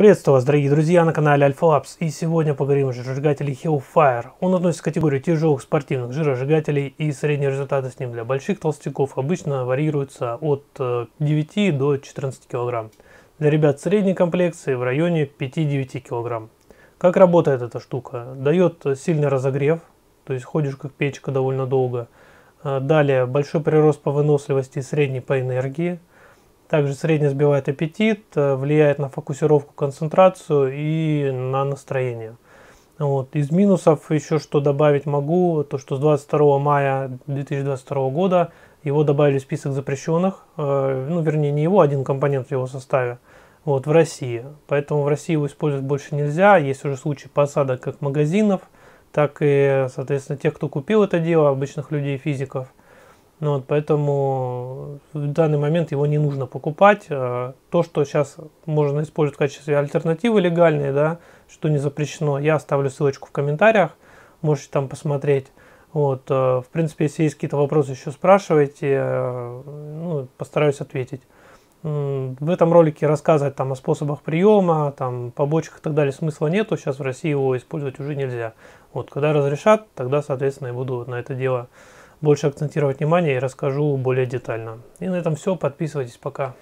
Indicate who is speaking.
Speaker 1: Приветствую вас, дорогие друзья, на канале Alpha Labs. И сегодня поговорим о жиросжигателе Hellfire. Он относится к категории тяжелых спортивных жиросжигателей, и средние результаты с ним для больших толстяков обычно варьируются от 9 э, до 14 кг. Для ребят средней комплекции в районе 5-9 кг. Как работает эта штука? Дает сильный разогрев, то есть ходишь как печка довольно долго. Э, далее большой прирост по выносливости и средний по энергии – также средне сбивает аппетит, э, влияет на фокусировку, концентрацию и на настроение. Вот. Из минусов еще что добавить могу, то что с 22 мая 2022 года его добавили в список запрещенных, э, ну вернее не его, один компонент в его составе, вот, в России. Поэтому в России его использовать больше нельзя, есть уже случаи посадок как магазинов, так и, соответственно, тех, кто купил это дело, обычных людей, физиков – ну, вот поэтому в данный момент его не нужно покупать. Э, то, что сейчас можно использовать в качестве альтернативы легальной, да, что не запрещено, я оставлю ссылочку в комментариях, можете там посмотреть. Вот, э, в принципе, если есть какие-то вопросы, еще спрашивайте, э, ну, постараюсь ответить. В этом ролике рассказывать там о способах приема, там побочках и так далее смысла нету. Сейчас в России его использовать уже нельзя. Вот, когда разрешат, тогда, соответственно, я буду на это дело больше акцентировать внимание и расскажу более детально. И на этом все. Подписывайтесь. Пока.